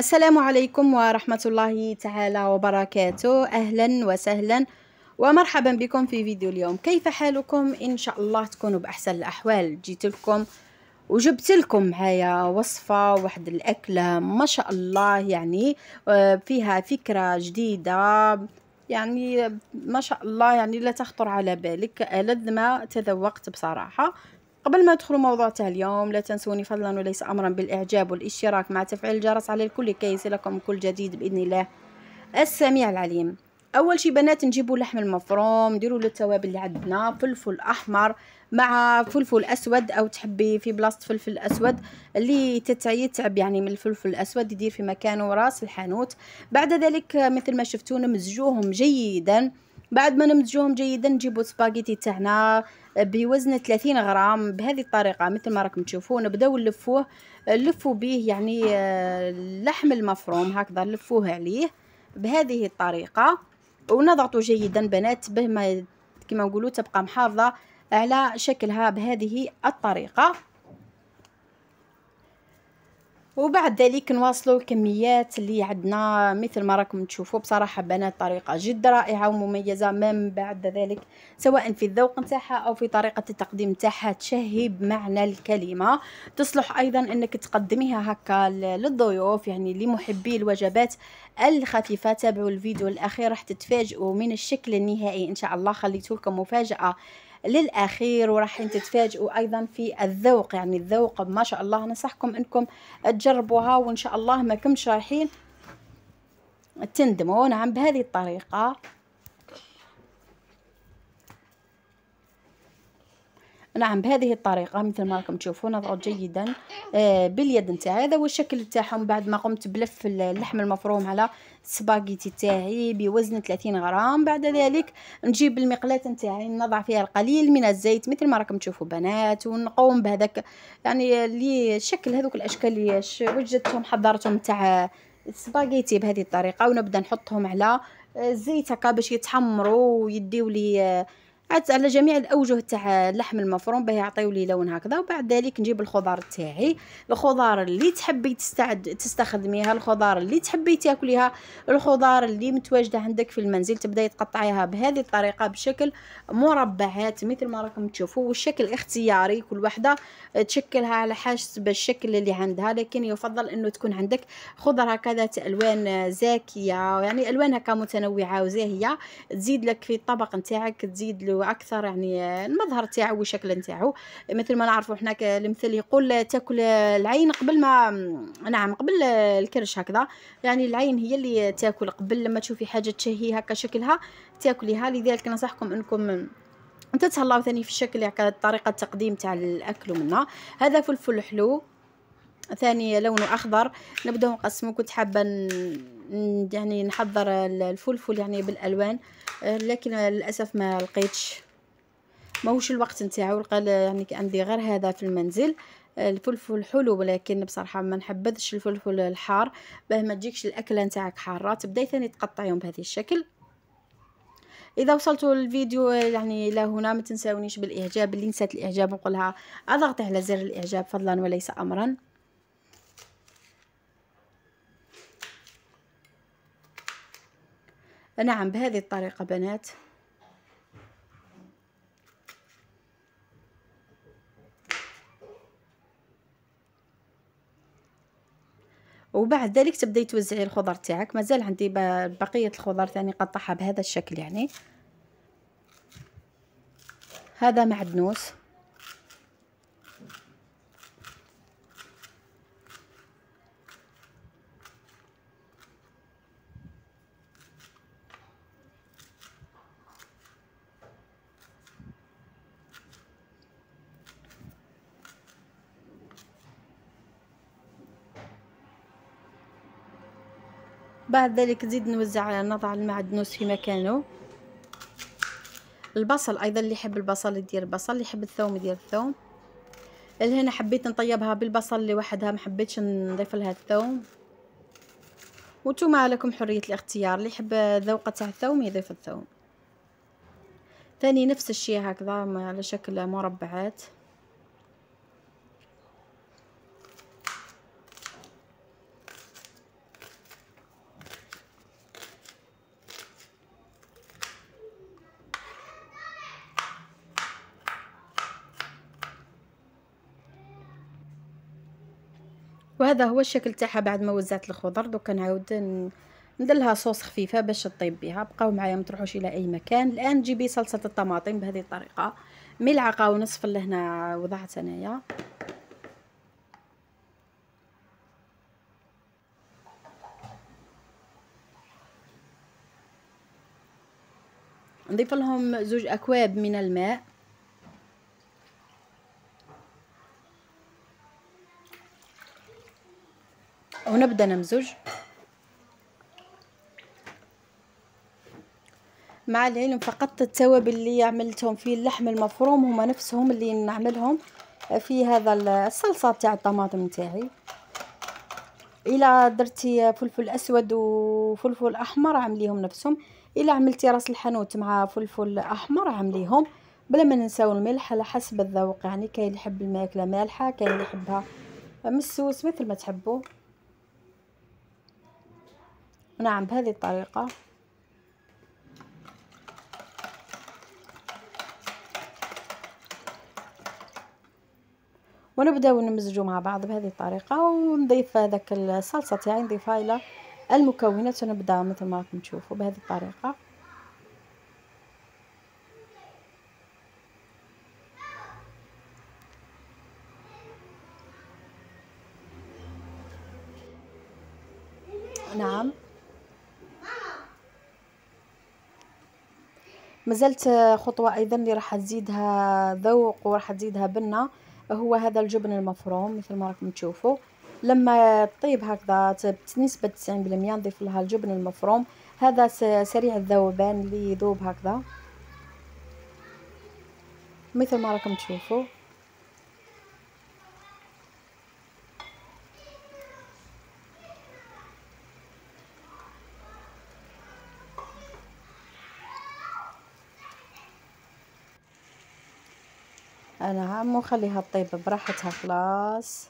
السلام عليكم ورحمة الله تعالى وبركاته أهلا وسهلا ومرحبا بكم في فيديو اليوم كيف حالكم إن شاء الله تكونوا بأحسن الأحوال جيت لكم وجبت لكم معايا وصفة واحد الأكلة ما شاء الله يعني آه، فيها فكرة جديدة يعني ما شاء الله يعني لا تخطر على بالك ألذ آه، ما تذوقت بصراحة قبل ما ادخلوا موضوع تاع اليوم لا تنسوني فضلا وليس امرا بالاعجاب والاشتراك مع تفعيل الجرس على الكل كي يصلكم كل جديد باذن الله السميع العليم اول شي بنات نجيبوا اللحم المفروم نديروا له التوابل اللي عندنا فلفل احمر مع فلفل اسود او تحبي في بلاصه فلفل اسود اللي تتعي تعب يعني من الفلفل الاسود يدير في مكانه راس الحانوت بعد ذلك مثل ما شفتونا نمزجوهم جيدا بعد ما نمزجوهم جيدا نجيبوا سباغيتي تاعنا بوزن 30 غرام بهذه الطريقه مثل ما راكم تشوفوا نبداو نلفوه نلفوا به يعني اللحم آه، المفروم هكذا نلفوه عليه بهذه الطريقه ونضغطوا جيدا بنات بما كما نقولوا تبقى محافظه على شكلها بهذه الطريقه وبعد ذلك نواصلوا الكميات اللي عندنا مثل ما راكم تشوفوا بصراحه بنات طريقه جد رائعه ومميزه من بعد ذلك سواء في الذوق نتاعها او في طريقه التقديم نتاعها تشهي بمعنى الكلمه تصلح ايضا انك تقدميها هكا للضيوف يعني لمحبي الوجبات الخفيفه تابعوا الفيديو الاخير راح تتفاجئوا من الشكل النهائي ان شاء الله خليتولكم مفاجاه للاخير وراح تتفاجئوا ايضا في الذوق يعني الذوق ما شاء الله ننصحكم انكم تجربوها وان شاء الله ما رايحين تندموا نعم بهذه الطريقه نعم بهذه الطريقة مثل ما راكم تشوفوا نضغط جيدا آه، باليد نتاعي هذا هو الشكل تاعهم بعد ما قمت بلف اللحم المفروم على السباغيتي تاعي بوزن 30 غرام بعد ذلك نجيب المقلاة نتاعي نضع فيها القليل من الزيت مثل ما راكم تشوفوا بنات ونقوم بهذاك يعني اللي شكل هذوك الاشكال اللي وجدتهم حضرتهم تاع السباغيتي بهذه الطريقه ونبدا نحطهم على الزيت آه، هكا باش يتحمروا ويديوا لي آه، عاد على جميع الاوجه تاع اللحم المفروم باه يعطيو لي لون هكذا وبعد ذلك نجيب الخضار تاعي الخضار اللي تحبي تستعد تستخدميها الخضار اللي تحبي تاكليها الخضار اللي متواجده عندك في المنزل تبداي تقطعيها بهذه الطريقه بشكل مربعات مثل ما راكم تشوفوا والشكل اختياري كل وحده تشكلها على حسب الشكل اللي عندها لكن يفضل انه تكون عندك خضر هكذا الوان زاكيه يعني الوان هكا متنوعه وزاهيه تزيد لك في الطبق نتاعك تزيد له واكثر يعني المظهر تاعو والشكل تاعو مثل ما نعرفوا حنا المثل يقول تاكل العين قبل ما نعم قبل الكرش هكذا يعني العين هي اللي تاكل قبل لما تشوفي حاجه تشهي هكا شكلها تاكليها لذلك ننصحكم انكم تتهلاو ثاني في الشكل هكا طريقه التقديم تاع الاكل منها هذا فلفل حلو ثاني لونه اخضر نبداو نقسمو كنت حابه يعني نحضر الفلفل يعني بالالوان آه، لكن آه، للاسف ما لقيتش ماهوش الوقت نتاعو لقى يعني عندي غير هذا في المنزل آه، الفلفل الحلو ولكن بصراحه ما نحبذش الفلفل الحار باه ما تجيكش الاكله نتاعك حاره تبداي ثاني تقطعيهم بهذا الشكل اذا وصلتوا للفيديو يعني الى هنا ما تنساونيش بالاعجاب اللي نسات الاعجاب نقولها اضغطي على زر الاعجاب فضلا وليس امرا نعم بهذه الطريقة بنات وبعد ذلك تبداي توزعي الخضر تاعك مازال عندي بقيه الخضر ثاني قطعها بهذا الشكل يعني هذا معدنوس بعد ذلك نزيد نوزع نضع المعدنوس في مكانه البصل ايضا اللي يحب البصل يدير البصل اللي يحب الثوم يدير الثوم هنا حبيت نطيبها بالبصل لوحدها ما حبيتش نضيف لها الثوم وانتم لكم حريه الاختيار اللي يحب ذوقه تاع الثوم يضيف الثوم ثاني نفس الشيء هكذا على شكل مربعات وهذا هو الشكل تاعها بعد ما وزعت الخضر دوك نعاود ندلها صوص خفيفه باش تطيب بها بقاو معايا ما تروحوش الى اي مكان الان جيبي صلصه الطماطم بهذه الطريقه ملعقه ونصف لهنا وضعت انايا نضيف لهم زوج اكواب من الماء ونبدأ نمزج مع العلم فقط التوابل اللي عملتهم في اللحم المفروم هما نفسهم اللي نعملهم في هذا الصلصه تاع الطماطم تاعي الا درتي فلفل اسود وفلفل احمر عمليهم نفسهم الا عملتي راس الحانوت مع فلفل احمر عمليهم بلا ما ننساو الملح على حسب الذوق يعني كاين اللي يحب الماكله مالحه كاين اللي يحبها مسوس مثل ما تحبوا ونعم بهذه الطريقة ونبداو نمزجو مع بعض بهذه الطريقه ونضيف هذاك الصلصه تاعي يعني نضيفها الى المكونات ونبدا مثل ما راكم تشوفوا بهذه الطريقه نعم مازالت خطوه ايضا اللي راح تزيدها ذوق وراح تزيدها بنه هو هذا الجبن المفروم مثل ما راكم تشوفوا لما طيب هكذا بنسبه 90% نضيف لها الجبن المفروم هذا سريع الذوبان اللي يذوب هكذا مثل ما راكم تشوفوا نعم وخليها طيب براحتها خلاص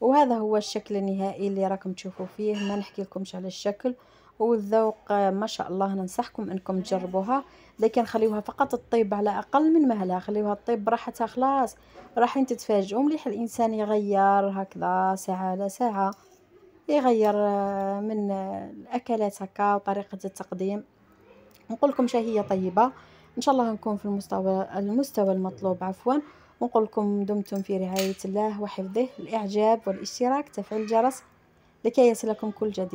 وهذا هو الشكل النهائي اللي راكم تشوفوا فيه ما نحكي لكمش على الشكل والذوق ما شاء الله ننصحكم انكم تجربوها لكن خليوها فقط تطيب على اقل من مهلها خليوها تطيب براحتها خلاص راحين تتفاجئوا مليح الانسان يغير هكذا ساعه على ساعه يغير آه، من آه، الاكلات هكا وطريقه التقديم نقول لكم شهيه طيبه ان شاء الله نكون في المستوى المستوى المطلوب عفوا نقول لكم دمتم في رعاية الله وحفظه الإعجاب والاشتراك تفعيل الجرس لكي يصلكم كل جديد